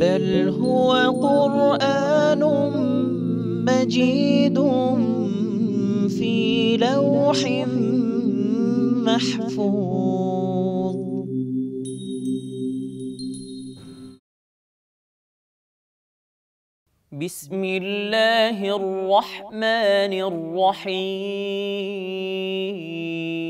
بل هو قرآن مجيد في لوح محفوظ بسم الله الرحمن الرحيم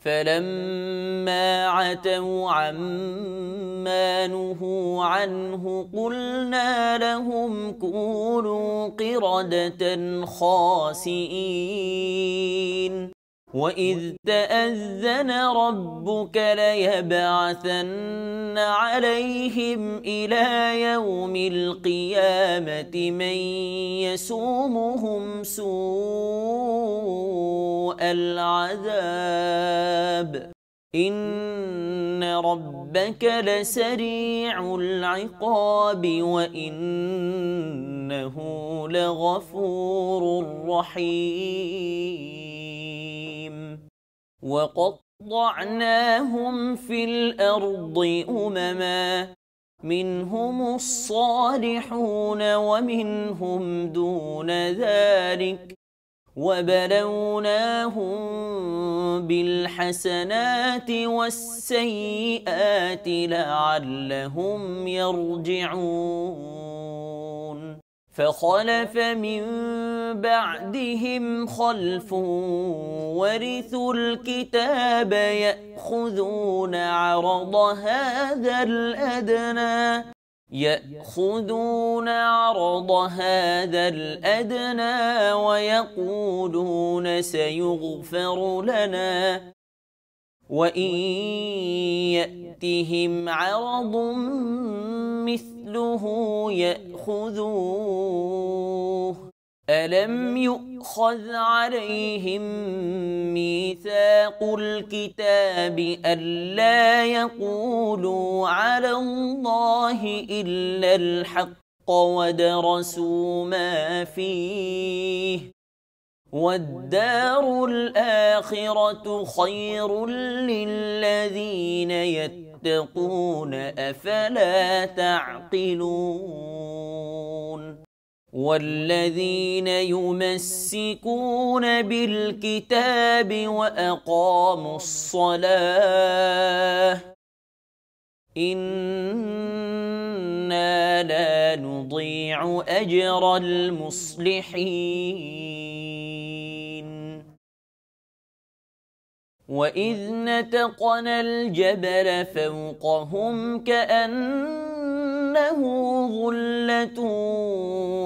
فلما عتوا عما نهوا عنه قلنا لهم كونوا قردة خاسئين وإذ تأذن ربك ليبعثن عليهم إلى يوم القيامة من يسومهم سوء العذاب إن ربك لسريع العقاب وإنه لغفور رحيم وقطعناهم في الأرض أمما منهم الصالحون ومنهم دون ذلك وبلوناهم بالحسنات والسيئات لعلهم يرجعون فخلف من بعدهم خلف ورثوا الكتاب يأخذون عرض هذا الأدنى يأخذون عرض هذا الأدنى ويقولون سيغفر لنا وإن يأتهم عرض مثله يأخذوه ألم يؤخذ عليهم ميثاق الكتاب ألا يقولوا على الله إلا الحق ودرسوا ما فيه والدار الآخرة خير للذين يتقون أفلا تعقلون والذين يمسكون بالكتاب وأقاموا الصلاة إنا لا نضيع أجر المصلحين وإذ نتقنا الجبل فوقهم كأنه ظلة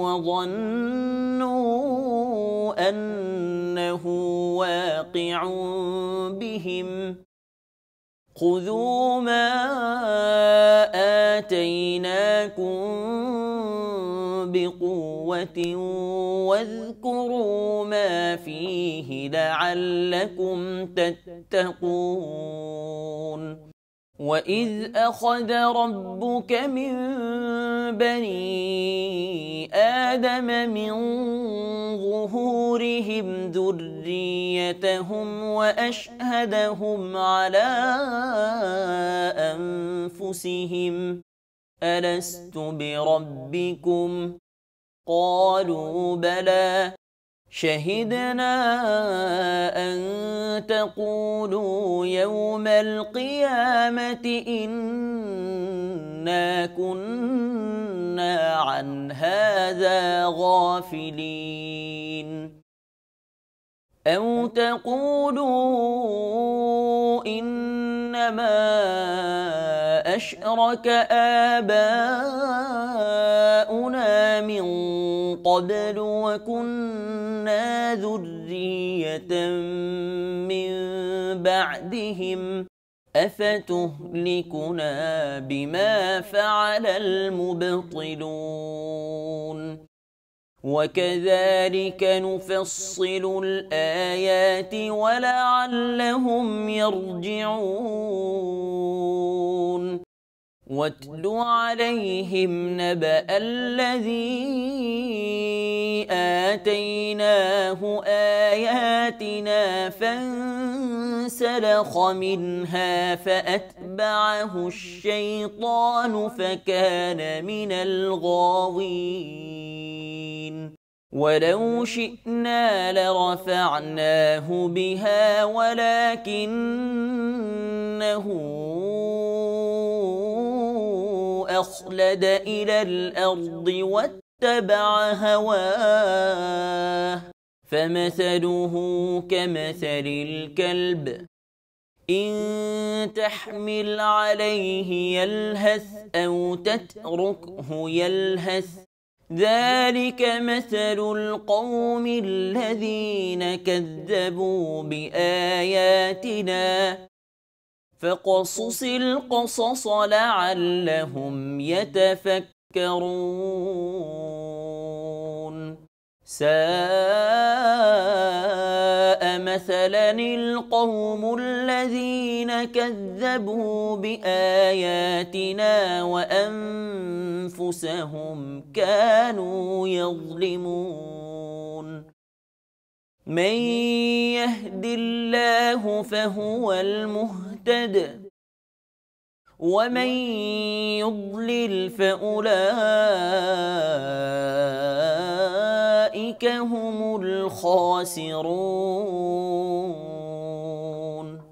وظنوا أنه واقع بهم خذوا ما آتيناكم بقوة واذكروا ما فيه لعلكم تتقون وإذ أخذ ربك من بني آدم من ظهورهم ذريتهم وأشهدهم على أنفسهم ألست بربكم قالوا بلى شهدنا أن تقولوا يوم القيامة إنا كنا عن هذا غافلين أو تقولوا إنما أشرك آباؤنا من قبل وكنا ذرية من بعدهم أفتهلكنا بما فعل المبطلون وكذلك نفصل الآيات ولعلهم يرجعون واتل عليهم نبأ الذي آتيناه آياتنا فانسلخ منها فأتبعه الشيطان فكان من الغاوين ولو شئنا لرفعناه بها ولكنه وأخلد إلى الأرض واتبع هواه فمثله كمثل الكلب إن تحمل عليه يلهث أو تتركه يلهث ذلك مثل القوم الذين كذبوا بآياتنا فقصص القصص لعلهم يتفكرون ساء مثلا القوم الذين كذبوا باياتنا وانفسهم كانوا يظلمون من يهد الله فهو المهتد مهتد ومن يضلل فأولئك هم الخاسرون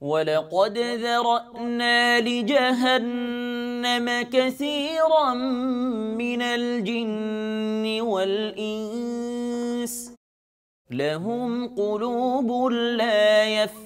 ولقد ذرأنا لجهنم كثيرا من الجن والإنس لهم قلوب لا يفهمون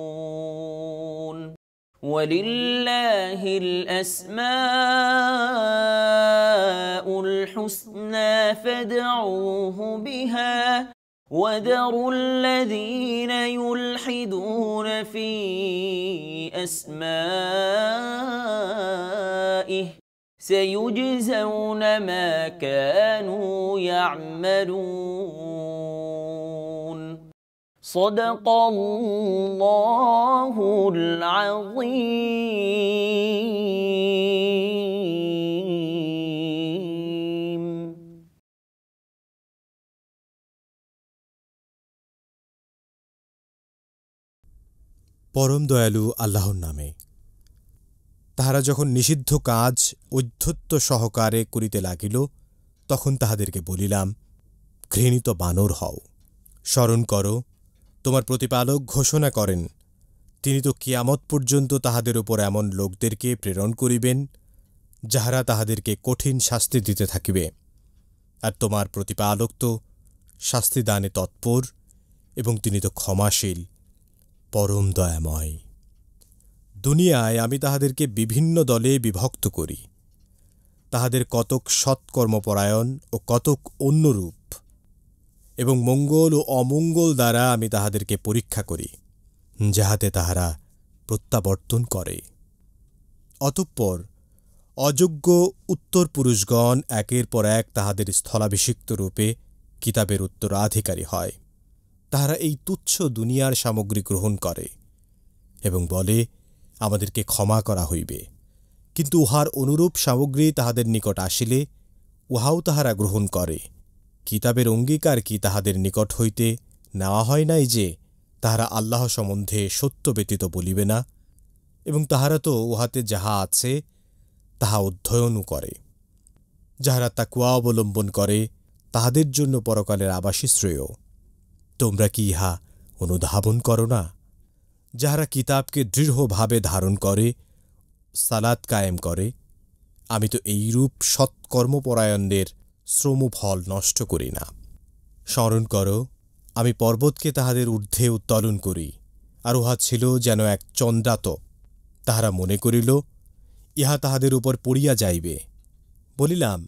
ولله الأسماء الحسنى فادعوه بها وذروا الذين يلحدون في أسمائه سيجزون ما كانوا يعملون صدق الله العظيم পরম দয়ালু আল্লাহর নামে তাহারা যখন নিষিদ্ধ কাজ ঔদ্ধত্য সহকারে করিতে লাগিল তখন তাহাদেরকে বলিলাম ঘৃণিত বানর হও স্মরণ করো তোমার প্রতিপালক ঘোষণা করেন তিনি তো কিয়ামত পর্যন্ত তাহাদের উপর এমন লোকদেরকে প্রেরণ করিবেন যাহারা তাহাদেরকে কঠিন শাস্তি দিতে থাকিবে আর তোমার প্রতিপালক তো শাস্তি দানে তৎপর এবং তিনি তো ক্ষমাশীল পরম দয়াময় দুনিয়ায় আমি তাহাদেরকে বিভিন্ন দলে বিভক্ত করি তাহাদের কতক সৎকর্মপরায়ণ ও কতক অন্যরূপ এবং মঙ্গল ও অমঙ্গল দ্বারা আমি তাহাদেরকে পরীক্ষা করি যাহাতে তাহারা প্রত্যাবর্তন করে অতঃপর অযোগ্য উত্তর পুরুষগণ একের পর এক তাহাদের স্থলাভিষিক্ত রূপে কিতাবের উত্তরাধিকারী হয় তাহারা এই তুচ্ছ দুনিয়ার সামগ্রী গ্রহণ করে এবং বলে আমাদেরকে ক্ষমা করা হইবে কিন্তু উহার অনুরূপ সামগ্রী তাহাদের নিকট আসিলে উহাও তাহারা গ্রহণ করে কিতাবের অঙ্গীকার কি তাহাদের নিকট হইতে নেওয়া হয় নাই যে তাহারা আল্লাহ সম্বন্ধে সত্য ব্যতীত বলিবে না এবং তাহারা তো উহাতে যাহা আছে তাহা অধ্যয়নও করে যাহারা কুয়া অবলম্বন করে তাহাদের জন্য পরকালের আবাসী শ্রেয় তোমরা কি ইহা অনুধাবন করো না যাহারা কিতাবকে দৃঢ়ভাবে ধারণ করে সালাদ কায়েম করে আমি তো এইরূপ সৎকর্মপরায়ণদের শ্রমফল নষ্ট করি না স্মরণ কর আমি পর্বতকে তাহাদের ঊর্ধ্বে উত্তোলন করি আর উহা ছিল যেন এক চন্দ্রাত তাহারা মনে করিল ইহা তাহাদের উপর পড়িয়া যাইবে বলিলাম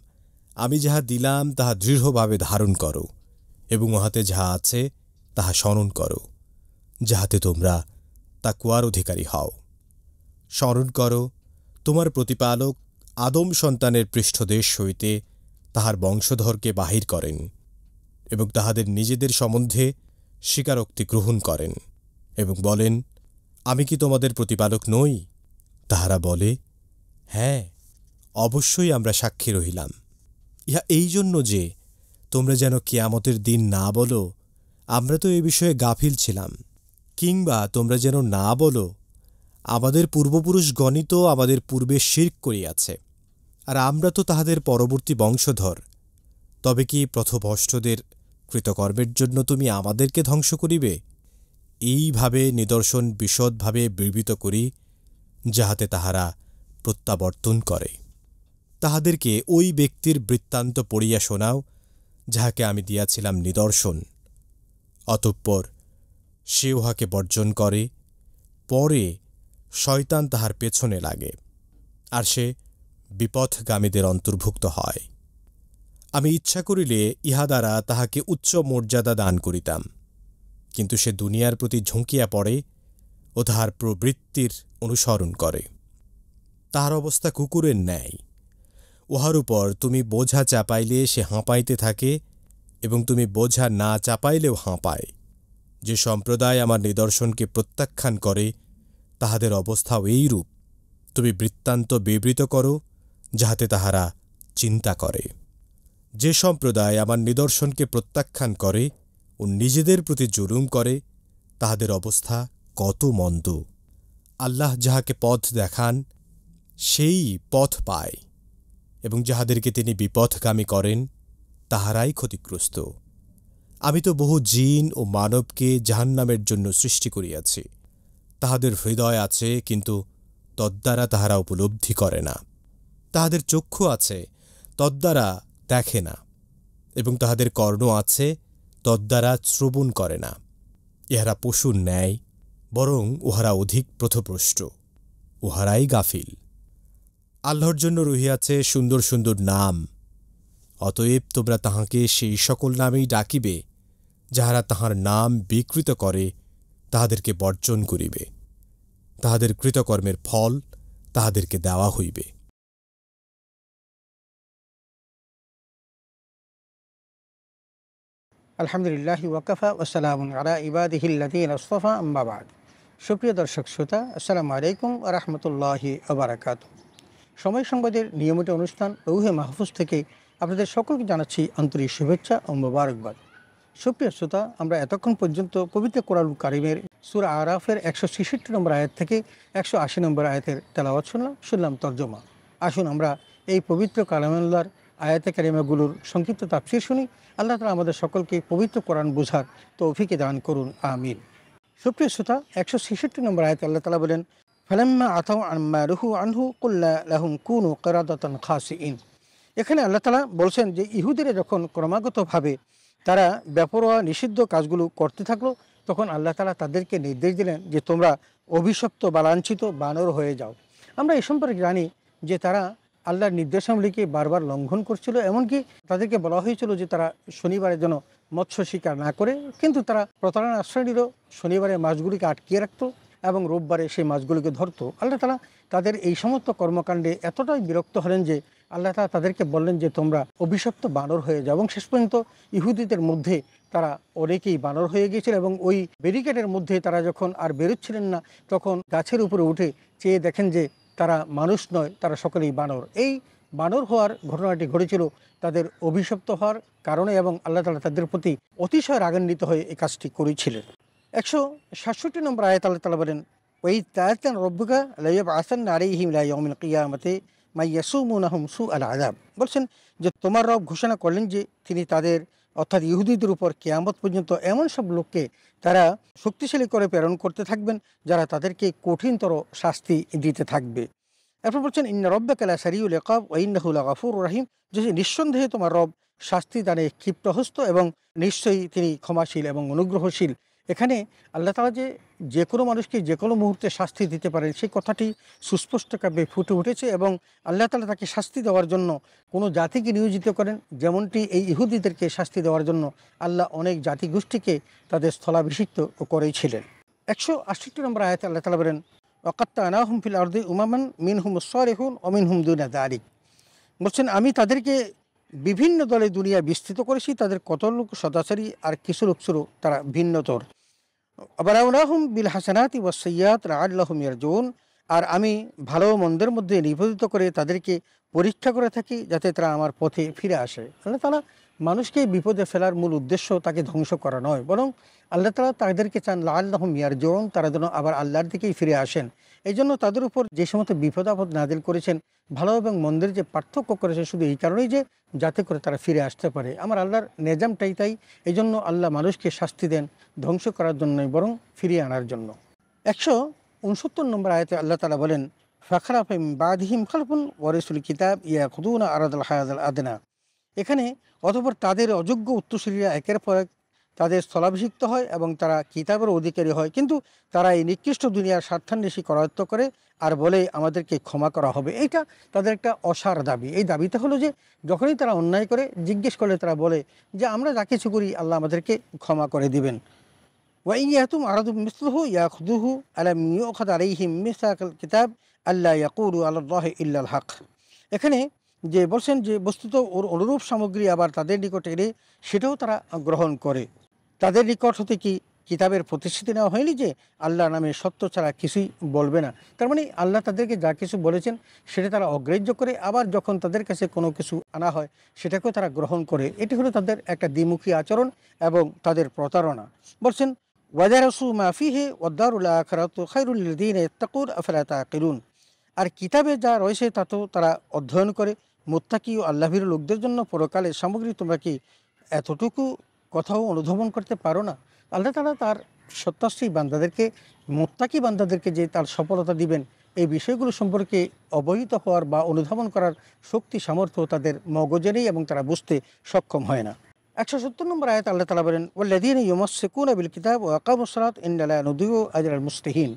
আমি যাহা দিলাম তাহা দৃঢ়ভাবে ধারণ করো এবং উহাতে যাহা আছে তাহা স্মরণ করো যাহাতে তোমরা তা কুয়ার অধিকারী হও স্মরণ করো তোমার প্রতিপালক আদম সন্তানের পৃষ্ঠদেশ হইতে তাহার বংশধরকে বাহির করেন এবং তাহাদের নিজেদের সম্বন্ধে স্বীকারোক্তি গ্রহণ করেন এবং বলেন আমি কি তোমাদের প্রতিপালক নই তাহারা বলে হ্যাঁ অবশ্যই আমরা সাক্ষী রহিলাম ইহা এই জন্য যে তোমরা যেন কেয়ামতের দিন না বলো আমরা তো এ বিষয়ে গাফিল ছিলাম কিংবা তোমরা যেন না বলো আমাদের পূর্বপুরুষ গণিত আমাদের পূর্বে শির্ক করিয়াছে আর আমরা তো তাহাদের পরবর্তী বংশধর তবে কি প্রথভষ্টদের কৃতকর্মের জন্য তুমি আমাদেরকে ধ্বংস করিবে এইভাবে নিদর্শন বিশদভাবে বিবৃত করি যাহাতে তাহারা প্রত্যাবর্তন করে তাহাদেরকে ওই ব্যক্তির বৃত্তান্ত পড়িয়া শোনাও যাহাকে আমি দিয়াছিলাম নিদর্শন অতঃপর সে উহাকে বর্জন করে পরে শয়তান তাহার পেছনে লাগে আর সে বিপথগামীদের অন্তর্ভুক্ত হয় আমি ইচ্ছা করিলে ইহা দ্বারা তাহাকে উচ্চ মর্যাদা দান করিতাম কিন্তু সে দুনিয়ার প্রতি ঝুঁকিয়া পড়ে ও তাহার প্রবৃত্তির অনুসরণ করে তাহার অবস্থা কুকুরের ন্যায় উহার উপর তুমি বোঝা চাপাইলে সে হাঁপাইতে থাকে এবং তুমি বোঝা না চাপাইলেও হাঁপায় যে সম্প্রদায় আমার নিদর্শনকে প্রত্যাখ্যান করে তাহাদের অবস্থাও এইরূপ তুমি বৃত্তান্ত বিবৃত করো যাহাতে তাহারা চিন্তা করে যে সম্প্রদায় আমার নিদর্শনকে প্রত্যাখ্যান করে ও নিজেদের প্রতি জুলুম করে তাহাদের অবস্থা কত মন্দ আল্লাহ যাহাকে পথ দেখান সেই পথ পায় এবং যাহাদেরকে তিনি বিপথগামী করেন তাহারাই ক্ষতিগ্রস্ত আমি তো বহু জিন ও মানবকে জাহান্নামের জন্য সৃষ্টি করিয়াছি তাহাদের হৃদয় আছে কিন্তু তদ্বারা তাহারা উপলব্ধি করে না তাহাদের চক্ষু আছে তদ্বারা দেখে না এবং তাহাদের কর্ণ আছে তদ্বারা শ্রবণ করে না ইহারা পশুর ন্যায় বরং উহারা অধিক প্রথপ্রষ্ট উহারাই গাফিল আল্লাহর জন্য রহিয়াছে সুন্দর সুন্দর নাম অতএব তোমরা তাহাকে সেই সকল নামেই ডাকিবে যাহারা তাহার নাম বিকৃত করে তাহাদেরকে বর্জন করিবে তাহাদের কৃতকর্মের ফল তাহাদেরকে দেওয়া হইবে আলহামদুলিল্লাহ ওয়াকাফা ওসালামুন আলা ইবাদিহিল্লাদিন আস্তফা আম্বাবাদ সুপ্রিয় দর্শক শ্রোতা আসসালামু আলাইকুম রহমতুল্লাহি আবরাকাত সময় সংবাদের নিয়মিত অনুষ্ঠান রৌহে মাহফুজ থেকে আপনাদের সকলকে জানাচ্ছি আন্তরিক শুভেচ্ছা ও মোবারকবাদ সুপ্রিয় শ্রোতা আমরা এতক্ষণ পর্যন্ত কবিতা কোরআল কারিমের সুর আরাফের একশো ছেষট্টি নম্বর আয়াত থেকে একশো আশি নম্বর আয়াতের তেলাওয়াত শুনলাম শুনলাম তর্জমা আসুন আমরা এই পবিত্র কালামুল্লার আয়াতে কারিমাগুলোর সংক্ষিপ্ত তাফসির শুনি আল্লাহ তালা আমাদের সকলকে পবিত্র কোরআন বুঝার তৌফিকে দান করুন আমিন সুপ্রিয় শ্রোতা একশো ছেষট্টি নম্বর আয়তে আল্লাহ তালা বলেন ফালাম্মা আতাউ আম্মা রুহু আনহু কুল্লা লাহুম কুনু কেরাদতন খাসি ইন এখানে আল্লাহ তালা বলছেন যে ইহুদের যখন ক্রমাগতভাবে তারা ব্যাপরোয়া নিষিদ্ধ কাজগুলো করতে থাকলো তখন আল্লাহ তালা তাদেরকে নির্দেশ দিলেন যে তোমরা অভিশপ্ত বা লাঞ্ছিত বানর হয়ে যাও আমরা এ সম্পর্কে জানি যে তারা আল্লাহর নির্দেশাবলীকে বারবার লঙ্ঘন করছিল এমনকি তাদেরকে বলা হয়েছিল যে তারা শনিবারের জন্য মৎস্য শিকার না করে কিন্তু তারা প্রতারণা আশ্রয় নিল শনিবারে মাছগুলিকে আটকিয়ে রাখত এবং রোববারে সেই মাছগুলিকে ধরতো আল্লাহ তালা তাদের এই সমস্ত কর্মকাণ্ডে এতটাই বিরক্ত হলেন যে আল্লাহ তালা তাদেরকে বললেন যে তোমরা অভিশপ্ত বানর হয়ে যাও এবং শেষ পর্যন্ত ইহুদিদের মধ্যে তারা অনেকেই বানর হয়ে গিয়েছিল এবং ওই ব্যারিকেডের মধ্যে তারা যখন আর বেরোচ্ছিলেন না তখন গাছের উপরে উঠে চেয়ে দেখেন যে তারা মানুষ নয় তারা সকলেই বানর এই বানর হওয়ার ঘটনাটি ঘটেছিল তাদের অভিশপ্ত হওয়ার কারণে এবং আল্লাহ তালা তাদের প্রতি অতিশয় রাগান্বিত হয়ে এই কাজটি করেছিলেন একশো সাতষট্টি নম্বর আয়াত আল্লাহ তালা বলেন ওই তায়তান রব্বুকা লাইব আসান নারীহিম লাইমিন কিয়ামতে মাইয়াসু মুনাহম সু আল আজাব বলছেন যে তোমার রব ঘোষণা করলেন যে তিনি তাদের অর্থাৎ ইহুদিদের উপর কেয়ামত পর্যন্ত এমন সব লোককে তারা শক্তিশালী করে প্রেরণ করতে থাকবেন যারা তাদেরকে কঠিনতর শাস্তি দিতে থাকবে এরপর বলছেন ইন্না রব্বে কালা সারিউল একাব ইন্নাহুল আফুর রাহিম যে নিঃসন্দেহে তোমার রব শাস্তি দানে ক্ষিপ্তহস্ত এবং নিশ্চয়ই তিনি ক্ষমাশীল এবং অনুগ্রহশীল এখানে আল্লাহ তালা যে যে কোনো মানুষকে যে কোনো মুহূর্তে শাস্তি দিতে পারেন সেই কথাটি সুস্পষ্ট কাব্যে ফুটে উঠেছে এবং আল্লাহ তালা তাকে শাস্তি দেওয়ার জন্য কোনো জাতিকে নিয়োজিত করেন যেমনটি এই ইহুদিদেরকে শাস্তি দেওয়ার জন্য আল্লাহ অনেক জাতিগোষ্ঠীকে তাদের স্থলাভিষিক্ত করেছিলেন একশো আশিটি নম্বর আয়াত আল্লাহ তালা বলেন অকাত্তা আনাহম ফিল আর্দি উমামান মিন হুম অমিন হুম অমিনহুম দুনা দারিক বলছেন আমি তাদেরকে বিভিন্ন দলে দুনিয়া বিস্তৃত করেছি তাদের কত লোক সদাচারী আর কিছু লোক ছিল তারা ভিন্নতর আবারাউলাহম বিল হাসানাতি ওয়াসৈয়াত রাআল্লাহম ইয়ারজুন আর আমি ভালো মন্দের মধ্যে নিবেদিত করে তাদেরকে পরীক্ষা করে থাকি যাতে তারা আমার পথে ফিরে আসে আল্লাহ তালা মানুষকে বিপদে ফেলার মূল উদ্দেশ্য তাকে ধ্বংস করা নয় বরং আল্লাহ তালা তাদেরকে চান মিয়ার জোন তারা যেন আবার আল্লাহর দিকেই ফিরে আসেন এই জন্য তাদের উপর যে সমস্ত বিপদ আপদ নাজিল করেছেন ভালো এবং মন্দির যে পার্থক্য করেছে শুধু এই কারণেই যে যাতে করে তারা ফিরে আসতে পারে আমার আল্লাহর নেজামটাই তাই এই জন্য আল্লাহ মানুষকে শাস্তি দেন ধ্বংস করার জন্যই বরং ফিরিয়ে আনার জন্য একশো উনসত্তর নম্বর আয়তে আল্লাহ তালা বলেন ফাখরাফিম বাদহিম খালফুন ওয়ারিসুল কিতাব ইয়া খুদুনা আরাদ হায়াদ আদনা এখানে অতপর তাদের অযোগ্য উত্তরসূরীরা একের পর এক তাদের স্থলাভিষিক্ত হয় এবং তারা কিতাবের অধিকারী হয় কিন্তু তারা এই নিকৃষ্ট দুনিয়ার স্বার্থান্বেষী করায়ত্ত করে আর বলে আমাদেরকে ক্ষমা করা হবে এটা তাদের একটা অসার দাবি এই দাবিটা হলো যে যখনই তারা অন্যায় করে জিজ্ঞেস করলে তারা বলে যে আমরা যা কিছু করি আল্লাহ আমাদেরকে ক্ষমা করে দিবেন ওয়াইন ইয়াহতুম আরাদুম মিসলুহু ইয়াখদুহু আলাম আলাইহিম মিসাকাল কিতাব আল্লাহ ইয়াকুরু আল্লাহ ইল্লাল হক এখানে যে বলছেন যে বস্তুত ওর অনুরূপ সামগ্রী আবার তাদের নিকটে এলে সেটাও তারা গ্রহণ করে তাদের নিকট হতে কি কিতাবের প্রতিশ্রুতি নেওয়া হয়নি যে আল্লাহ নামে সত্য ছাড়া কিছুই বলবে না তার মানে আল্লাহ তাদেরকে যা কিছু বলেছেন সেটা তারা অগ্রাহ্য করে আবার যখন তাদের কাছে কোনো কিছু আনা হয় সেটাকেও তারা গ্রহণ করে এটি হলো তাদের একটা দ্বিমুখী আচরণ এবং তাদের প্রতারণা বলছেন ওয়াজারসু মাফিহে ওদ্দারুল্লাহ আখরাত আর কিতাবে যা রয়েছে তা তো তারা অধ্যয়ন করে মোত্তাকি ও আল্লাহির লোকদের জন্য পরকালে সামগ্রী তোমরা কি এতটুকু কথাও অনুধাবন করতে পারো না আল্লাহ তারা তার সত্যাশ্রী বান্দাদেরকে মোত্তাকি বান্দাদেরকে যে তার সফলতা দিবেন এই বিষয়গুলো সম্পর্কে অবহিত হওয়ার বা অনুধাবন করার শক্তি সামর্থ্য তাদের মগজে নেই এবং তারা বুঝতে সক্ষম হয় না একশো সত্তর নম্বর আয়াত আল্লাহ তালা বলেন ওল্লাদিন সেকুন আবিল কিতাব ও আকামসরাত ইন্ডালা নদীও আজরাল মুস্তাহিন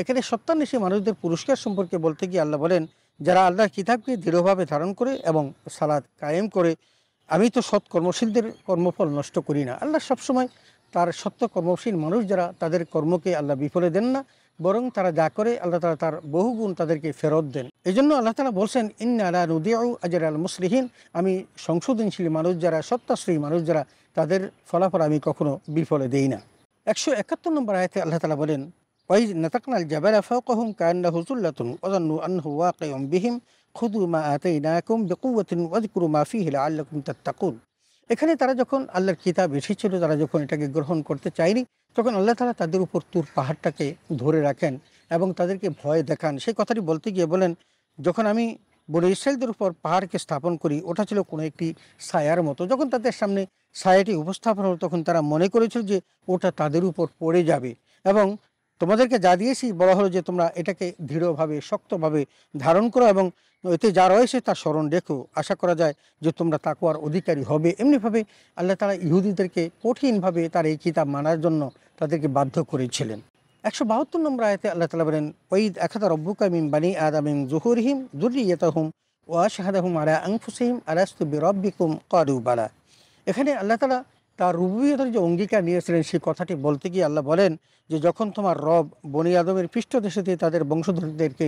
এখানে সত্যান্বেষী মানুষদের পুরস্কার সম্পর্কে বলতে গিয়ে আল্লাহ বলেন যারা আল্লাহর কিতাবকে দৃঢ়ভাবে ধারণ করে এবং সালাদ কায়েম করে আমি তো সৎ কর্মশীলদের কর্মফল নষ্ট করি না আল্লাহ সবসময় তার সত্য কর্মশীল মানুষ যারা তাদের কর্মকে আল্লাহ বিফলে দেন না বরং তারা যা করে আল্লাহ তালা তার বহুগুণ তাদেরকে ফেরত দেন এই জন্য আল্লাহ তালা বলছেন ইন আলা নুদিয়াউ আজের আল মুসলিহীন আমি সংশোধনশীল মানুষ যারা সত্যাশ্রী মানুষ যারা তাদের ফলাফল আমি কখনো বিফলে দেই না একশো একাত্তর নম্বর আয়তে আল্লাহ তালা বলেন ওয়াইজ নাতাকনাল জাবালা ফাওকাহুম কান্না হুজুল্লাতুন ওজান্নু আন্নু ওয়াকায়ুম বিহিম মা এখানে তারা যখন আল্লাহর কিতাব এসেছিল তারা যখন এটাকে গ্রহণ করতে চায়নি তখন আল্লাহ তালা তাদের উপর তুর পাহাড়টাকে ধরে রাখেন এবং তাদেরকে ভয় দেখান সেই কথাটি বলতে গিয়ে বলেন যখন আমি বড় ইসরায়েলদের উপর পাহাড়কে স্থাপন করি ওটা ছিল কোনো একটি ছায়ার মতো যখন তাদের সামনে ছায়াটি উপস্থাপন হলো তখন তারা মনে করেছিল যে ওটা তাদের উপর পড়ে যাবে এবং তোমাদেরকে যা দিয়েছি বলা হলো যে তোমরা এটাকে দৃঢ়ভাবে শক্তভাবে ধারণ করো এবং এতে যা রয়েছে তার স্মরণ রেখো আশা করা যায় যে তোমরা তাকুয়ার অধিকারী হবে এমনিভাবে আল্লাহ তারা ইহুদিদেরকে কঠিনভাবে তার এই কিতাব মানার জন্য তাদেরকে বাধ্য করেছিলেন একশো বাহাত্তর নম্বর আয়তে আল্লাহ তালা বলেন ওইদ একাদা রব্বুকা মিম বানি আদামিম জুহুরহিম দুরিয়াতাহুম ওয়াশাহাদাহুম আলা আংফুসহিম আরাস্তু বিরব্বিকুম কারু বারা এখানে আল্লাহ তালা তার রুবুবিয়তের যে অঙ্গীকার নিয়েছিলেন সেই কথাটি বলতে গিয়ে আল্লাহ বলেন যে যখন তোমার রব বনি আদমের পৃষ্ঠ দেশে দিয়ে তাদের বংশধরদেরকে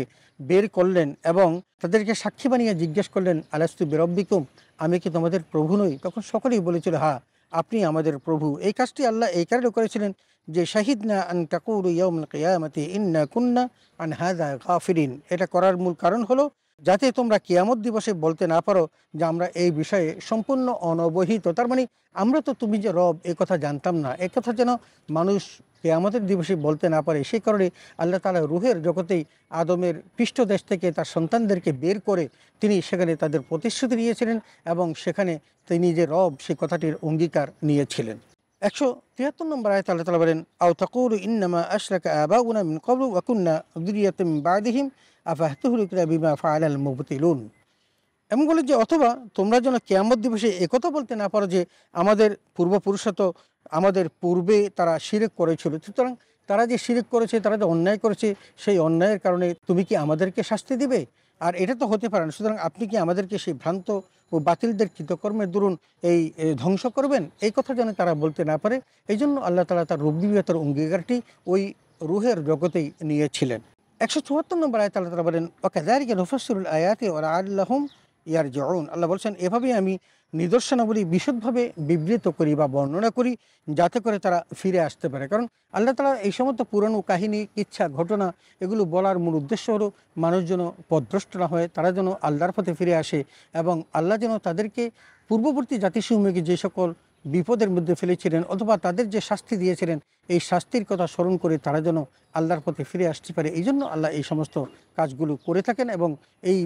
বের করলেন এবং তাদেরকে সাক্ষী বানিয়ে জিজ্ঞেস করলেন আলাস্তু বেরব্বিকুম আমি কি তোমাদের প্রভু নই তখন সকলেই বলেছিল হা হ্যাঁ, আপনি আমাদের প্রভু এই কাজটি আল্লাহ এই কারণে করেছিলেন যে শাহিদ না আন টাকুর ইয়ামতি ইন্না কুন্না আন হাজা গাফিরিন এটা করার মূল কারণ হলো যাতে তোমরা কেয়ামত দিবসে বলতে না পারো যে আমরা এই বিষয়ে সম্পূর্ণ অনবহিত তার মানে আমরা তো তুমি যে রব এ কথা জানতাম না এ কথা যেন মানুষ কেয়ামতের দিবসে বলতে না পারে সেই কারণে আল্লাহ তালা রুহের জগতেই আদমের পৃষ্ঠদেশ থেকে তার সন্তানদেরকে বের করে তিনি সেখানে তাদের প্রতিশ্রুতি নিয়েছিলেন এবং সেখানে তিনি যে রব সে কথাটির অঙ্গীকার নিয়েছিলেন একশো তিয়াত্তর নম্বর আয়ত আল্লাহ তালা বলেন আউ থাকুর ইন্নামা আশরাকা আবাউনা মিন কবলু ওয়াকুন্না দুরিয়াতুম বাদিহিম আফাহতুহরিকা বিমা ফায়াল মুবতিলুন এমন বলে যে অথবা তোমরা যেন কেয়ামত দিবসে একথা বলতে না পারো যে আমাদের পূর্বপুরুষরা তো আমাদের পূর্বে তারা শিরেক করেছিল সুতরাং তারা যে শিরেক করেছে তারা যে অন্যায় করেছে সেই অন্যায়ের কারণে তুমি কি আমাদেরকে শাস্তি দিবে আর এটা তো হতে পারে না সুতরাং আপনি কি আমাদেরকে সেই ভ্রান্ত ও বাতিলদের কৃতকর্মের দরুন এই ধ্বংস করবেন এই কথা যেন তারা বলতে না পারে এই জন্য আল্লাহ তালা তার রূপদিবীয়তার অঙ্গীকারটি ওই রুহের জগতেই নিয়েছিলেন একশো চুয়াত্তর নম্বর আয়াত আল্লাহ তালা বলেন ওকাদারিকে হফাসুল আয়াতে ওরা আল্লাহম ইয়ার জউন আল্লাহ বলছেন এভাবেই আমি নিদর্শনাবলী বিশদভাবে বিবৃত করি বা বর্ণনা করি যাতে করে তারা ফিরে আসতে পারে কারণ আল্লাহ তালা এই সমস্ত পুরনো কাহিনী ইচ্ছা ঘটনা এগুলো বলার মূল উদ্দেশ্য হলো মানুষ যেন পদভ্রষ্ট না হয় তারা যেন আল্লাহর পথে ফিরে আসে এবং আল্লাহ যেন তাদেরকে পূর্ববর্তী জাতিসমূহকে যে সকল বিপদের মধ্যে ফেলেছিলেন অথবা তাদের যে শাস্তি দিয়েছিলেন এই শাস্তির কথা স্মরণ করে তারা যেন আল্লাহর পথে ফিরে আসতে পারে এই জন্য আল্লাহ এই সমস্ত কাজগুলো করে থাকেন এবং এই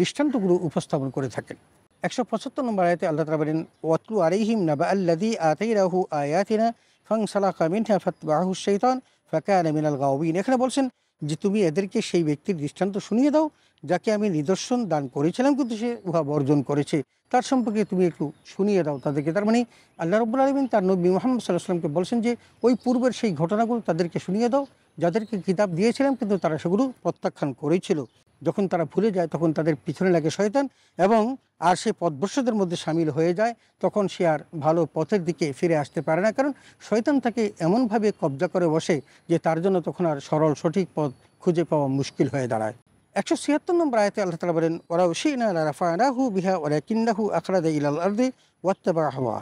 দৃষ্টান্তগুলো উপস্থাপন করে থাকেন একশো পঁচাত্তর নম্বর আয়তে আল্লাহ তালা বলেন ওয়াতলু আলিহিম নাবা আল্লাদি আতেই রাহু আয়াতিনা ফং সালাকা মিনহা বাহু শৈতান ফাঁকা মিনাল গাউবিন এখানে বলছেন যে তুমি এদেরকে সেই ব্যক্তির দৃষ্টান্ত শুনিয়ে দাও যাকে আমি নিদর্শন দান করেছিলাম কিন্তু সে উহা বর্জন করেছে তার সম্পর্কে তুমি একটু শুনিয়ে দাও তাদেরকে তার মানে আল্লাহ রব্বুল আলমিন তার নবী মোহাম্মদ সাল্লাহামকে বলছেন যে ওই পূর্বের সেই ঘটনাগুলো তাদেরকে শুনিয়ে দাও যাদেরকে কিতাব দিয়েছিলাম কিন্তু তারা সেগুলো প্রত্যাখ্যান করেছিল যখন তারা ভুলে যায় তখন তাদের পিছনে লাগে শয়তান এবং আর সে পথবর্ষদের মধ্যে সামিল হয়ে যায় তখন সে আর ভালো পথের দিকে ফিরে আসতে পারে না কারণ শয়তান তাকে এমনভাবে কবজা করে বসে যে তার জন্য তখন আর সরল সঠিক পথ খুঁজে পাওয়া মুশকিল হয়ে দাঁড়ায় একশো ছিয়াত্তর নম্বর আয়তে আল্লাহ তালা বলেন ওরাও শিনাহু বিহা ওরা কিন্দাহু আখড়াদা ইলাল আর্দি ওয়াত্তাবা হওয়া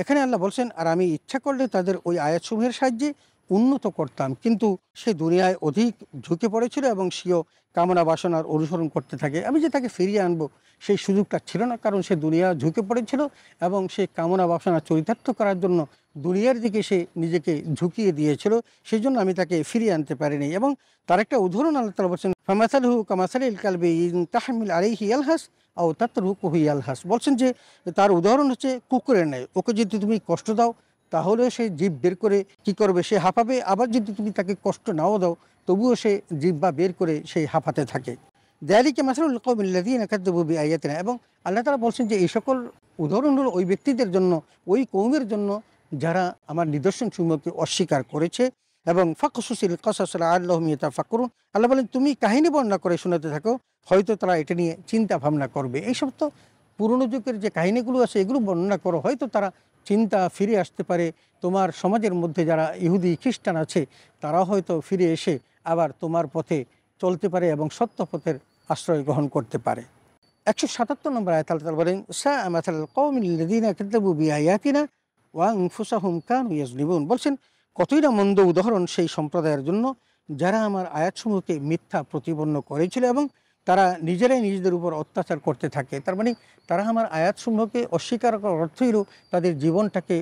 এখানে আল্লাহ বলছেন আর আমি ইচ্ছা করলে তাদের ওই আয়াতসমূহের সাহায্যে উন্নত করতাম কিন্তু সে দুনিয়ায় অধিক ঝুঁকে পড়েছিল এবং সেও কামনা বাসনার অনুসরণ করতে থাকে আমি যে তাকে ফিরিয়ে আনবো সেই সুযোগটা ছিল না কারণ সে দুনিয়া ঝুঁকে পড়েছিল এবং সে কামনা বাসনা চরিতার্থ করার জন্য দুনিয়ার দিকে সে নিজেকে ঝুঁকিয়ে দিয়েছিল সেই জন্য আমি তাকে ফিরিয়ে আনতে পারিনি এবং তার একটা উদাহরণ আল্লাহ তালা বলছেন ফামাসাল হু কামাসাল ইল কালবে তাহমিল আলিহি হিয়াল আও হুই আলহাস বলছেন যে তার উদাহরণ হচ্ছে কুকুরের ন্যায় ওকে যদি তুমি কষ্ট দাও তাহলে সে জীব বের করে কি করবে সে হাঁপাবে আবার যদি তুমি তাকে কষ্ট নাও দাও তবুও সে জীব বা বের করে সেই হাঁপাতে থাকে দেয়ালিকে মাসারুল কৌমিল্লাদিন একাদ্যবি এবং আল্লাহ তালা বলছেন যে এই সকল উদাহরণ হল ওই ব্যক্তিদের জন্য ওই কৌমের জন্য যারা আমার নিদর্শন সমূহকে অস্বীকার করেছে এবং ফাকুসুসিল কসাসলা আল্লাহ মিয়া ফাকরুন আল্লাহ বলেন তুমি কাহিনী বর্ণনা করে শোনাতে থাকো হয়তো তারা এটা নিয়ে চিন্তা ভাবনা করবে এইসব তো পুরনো যুগের যে কাহিনীগুলো আছে এগুলো বর্ণনা করো হয়তো তারা চিন্তা ফিরে আসতে পারে তোমার সমাজের মধ্যে যারা ইহুদি খ্রিস্টান আছে তারা হয়তো ফিরে এসে আবার তোমার পথে চলতে পারে এবং সত্য পথের আশ্রয় গ্রহণ করতে পারে একশো সাতাত্তর নম্বর আয়তাল বলেন সাহায়াতিনা ওয়াং ফুসাহুম কান নিবুন বলছেন কতই না মন্দ উদাহরণ সেই সম্প্রদায়ের জন্য যারা আমার আয়াতসমূহকে মিথ্যা প্রতিপন্ন করেছিল এবং তারা নিজেরাই নিজেদের উপর অত্যাচার করতে থাকে তার মানে তারা আমার আয়াতসমূহকে অস্বীকার করার অর্থই তাদের জীবনটাকে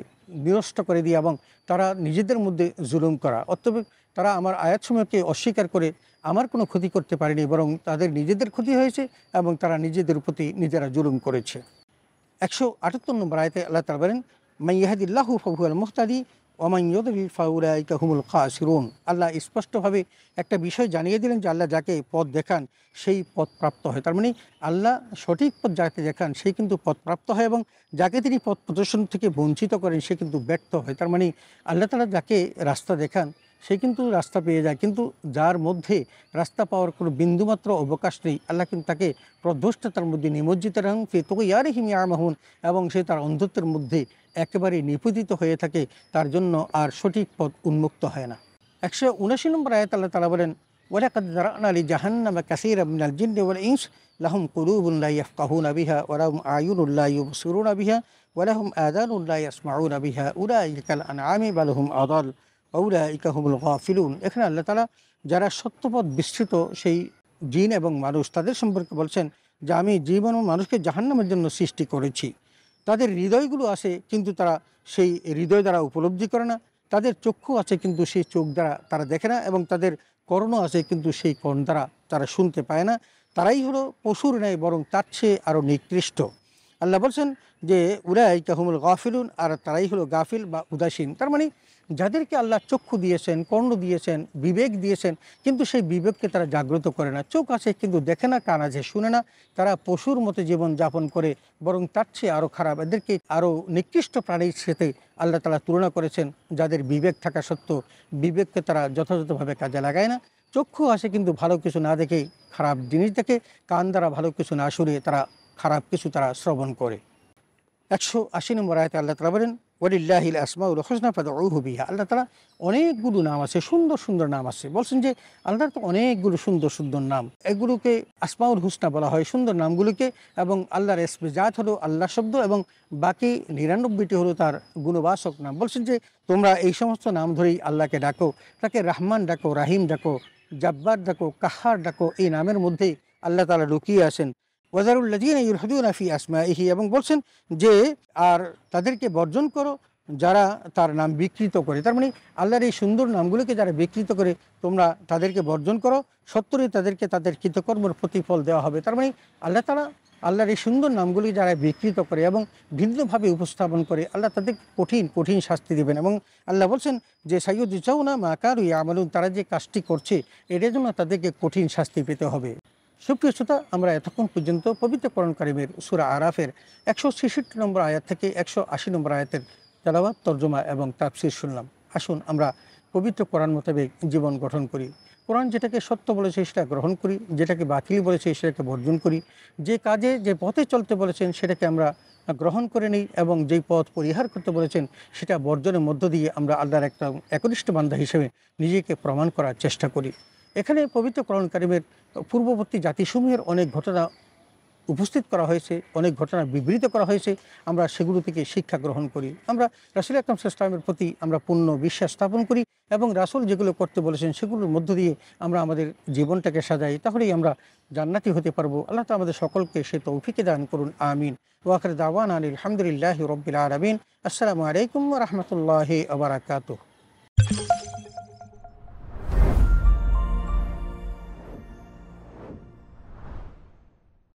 নিরস্ত করে দিয়ে এবং তারা নিজেদের মধ্যে জুলুম করা অত্যবে তারা আমার আয়াতসমূহকে অস্বীকার করে আমার কোনো ক্ষতি করতে পারেনি বরং তাদের নিজেদের ক্ষতি হয়েছে এবং তারা নিজেদের প্রতি নিজেরা জুলুম করেছে একশো আটাত্তর নম্বর আয়তে আল্লাহ তালা বলেন মাইয়াহাদিল্লাহু ফবুয়াল মোহতাদি আল্লাহ স্পষ্টভাবে একটা বিষয় জানিয়ে দিলেন যে আল্লাহ যাকে পথ দেখান সেই পথ প্রাপ্ত হয় তার মানে আল্লাহ সঠিক পথ যাকে দেখান সেই কিন্তু পথ প্রাপ্ত হয় এবং যাকে তিনি পথ প্রদর্শন থেকে বঞ্চিত করেন সে কিন্তু ব্যর্থ হয় তার মানে আল্লাহ তালা যাকে রাস্তা দেখান সে কিন্তু রাস্তা পেয়ে যায় কিন্তু যার মধ্যে রাস্তা পাওয়ার কোনো বিন্দুমাত্র অবকাশ নেই আল্লাহ কিন্তু তাকে তার মধ্যে নিমজ্জিত রাখুন ফে তোকে ইয়ারে হিমিয়া মাহুন এবং সে তার অন্ধত্বের মধ্যে একেবারে নিপতিত হয়ে থাকে তার জন্য আর সঠিক পথ উন্মুক্ত হয় না একশো উনাশি নম্বর আয়াত আল্লাহ তালা বলেন ওয়ালাকাদ জারানা লি জাহান্নামা কাসীরা মিনাল ওয়াল ইনস লাহুম কুলুবুন লা ইয়াফকাহুনা বিহা ওয়া লাহুম আয়ুনুন লা ইউবসিরুনা বিহা ওয়া লাহুম আযানুন লা ইয়াসমাউনা বিহা উলাইকা কাল আনআমি বাল হুম আদাল ওলাইকা হুমুল গাফিলুন এখানে আল্লাহ তালা যারা সত্যপথ বিস্তৃত সেই জিন এবং মানুষ তাদের সম্পর্কে বলছেন যে আমি জীবন ও মানুষকে জাহান্নামের জন্য সৃষ্টি করেছি তাদের হৃদয়গুলো আছে কিন্তু তারা সেই হৃদয় দ্বারা উপলব্ধি করে না তাদের চক্ষু আছে কিন্তু সেই চোখ দ্বারা তারা দেখে না এবং তাদের কর্ণ আছে কিন্তু সেই কর্ণ দ্বারা তারা শুনতে পায় না তারাই হলো পশুর ন্যায় বরং তার চেয়ে আরও নিকৃষ্ট আল্লাহ বলছেন যে উরাই কাহুমুল গাফিলুন আর তারাই হলো গাফিল বা উদাসীন তার মানে যাদেরকে আল্লাহ চক্ষু দিয়েছেন কর্ণ দিয়েছেন বিবেক দিয়েছেন কিন্তু সেই বিবেককে তারা জাগ্রত করে না চোখ আছে কিন্তু দেখে না কান আছে শুনে না তারা পশুর মতো জীবন যাপন করে বরং তার চেয়ে আরও খারাপ এদেরকে আরও নিকৃষ্ট প্রাণীর সাথে আল্লাহ তালা তুলনা করেছেন যাদের বিবেক থাকা সত্ত্বেও বিবেককে তারা যথাযথভাবে কাজে লাগায় না চক্ষু আসে কিন্তু ভালো কিছু না দেখে খারাপ জিনিস দেখে কান দ্বারা ভালো কিছু না শুনে তারা খারাপ কিছু তারা শ্রবণ করে একশো আশি নম্বর আয়তে আল্লাহ তালা বলেন ওলিল্লাহিল আসমাউল হোসনা ফাদা বিহা আল্লাহ তালা অনেকগুলো নাম আছে সুন্দর সুন্দর নাম আছে বলছেন যে আল্লাহর তো অনেকগুলো সুন্দর সুন্দর নাম এগুলোকে আসমাউল হুসনা বলা হয় সুন্দর নামগুলোকে এবং আল্লাহর এসমে জাত হলো আল্লাহ শব্দ এবং বাকি নিরানব্বইটি হলো তার গুণবাসক নাম বলছেন যে তোমরা এই সমস্ত নাম ধরেই আল্লাহকে ডাকো তাকে রাহমান ডাকো রাহিম ডাকো জাব্বার ডাকো কাহার ডাকো এই নামের মধ্যেই আল্লাহ তালা লুকিয়ে আসেন ওয়াজারুল্লাদিন ইউলহাদুনা ফি আসমা ইহি এবং বলছেন যে আর তাদেরকে বর্জন করো যারা তার নাম বিকৃত করে তার মানে আল্লাহর এই সুন্দর নামগুলোকে যারা বিকৃত করে তোমরা তাদেরকে বর্জন করো সত্তরে তাদেরকে তাদের কৃতকর্মের প্রতিফল দেওয়া হবে তার মানে আল্লাহ তারা আল্লাহর এই সুন্দর নামগুলি যারা বিকৃত করে এবং ভিন্নভাবে উপস্থাপন করে আল্লাহ তাদের কঠিন কঠিন শাস্তি দেবেন এবং আল্লাহ বলছেন যে ইচাউনা মাকারু আমালুন তারা যে কাজটি করছে এটার জন্য তাদেরকে কঠিন শাস্তি পেতে হবে সুপ্রিয় শ্রোতা আমরা এতক্ষণ পর্যন্ত পবিত্র করণকারিমের সুরা আরাফের একশো ছেষট্টি নম্বর আয়াত থেকে একশো আশি নম্বর আয়াতের তেলাবাদ তর্জমা এবং তাপসির শুনলাম আসুন আমরা পবিত্র কোরআন মোতাবেক জীবন গঠন করি কোরআন যেটাকে সত্য বলেছে সেটা গ্রহণ করি যেটাকে বাতিল বলেছে সেটাকে বর্জন করি যে কাজে যে পথে চলতে বলেছেন সেটাকে আমরা গ্রহণ করে নিই এবং যেই পথ পরিহার করতে বলেছেন সেটা বর্জনের মধ্য দিয়ে আমরা আল্লাহর একটা একনিষ্ঠ বান্ধা হিসেবে নিজেকে প্রমাণ করার চেষ্টা করি এখানে পবিত্র কোরআন পূর্ববর্তী জাতিসমূহের অনেক ঘটনা উপস্থিত করা হয়েছে অনেক ঘটনা বিবৃত করা হয়েছে আমরা সেগুলো থেকে শিক্ষা গ্রহণ করি আমরা রাসুল আকরম ইসলামের প্রতি আমরা পূর্ণ বিশ্বাস স্থাপন করি এবং রাসুল যেগুলো করতে বলেছেন সেগুলোর মধ্য দিয়ে আমরা আমাদের জীবনটাকে সাজাই তাহলেই আমরা জান্নাতি হতে পারবো আল্লাহ তো আমাদের সকলকে সে তৌফিকে দান করুন আমিন ওয়াকর দাওয়ান আলী আলহামদুলিল্লাহ রবিল আলমিন আসসালামু আলাইকুম রহমতুল্লাহ আবরাকাত